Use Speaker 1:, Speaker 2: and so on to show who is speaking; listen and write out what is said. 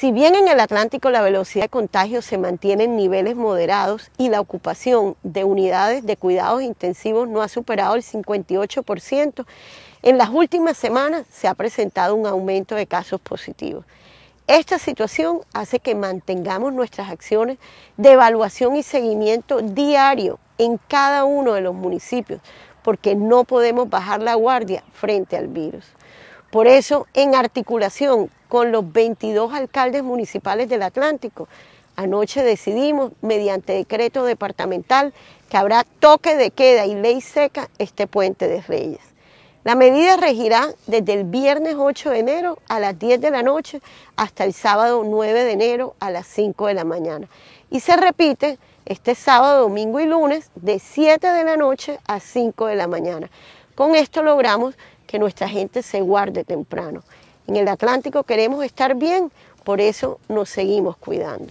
Speaker 1: Si bien en el Atlántico la velocidad de contagio se mantiene en niveles moderados y la ocupación de unidades de cuidados intensivos no ha superado el 58%, en las últimas semanas se ha presentado un aumento de casos positivos. Esta situación hace que mantengamos nuestras acciones de evaluación y seguimiento diario en cada uno de los municipios, porque no podemos bajar la guardia frente al virus. Por eso, en articulación con los 22 alcaldes municipales del Atlántico, anoche decidimos, mediante decreto departamental, que habrá toque de queda y ley seca este puente de Reyes. La medida regirá desde el viernes 8 de enero a las 10 de la noche hasta el sábado 9 de enero a las 5 de la mañana. Y se repite este sábado, domingo y lunes de 7 de la noche a 5 de la mañana. Con esto logramos que nuestra gente se guarde temprano. En el Atlántico queremos estar bien, por eso nos seguimos cuidando.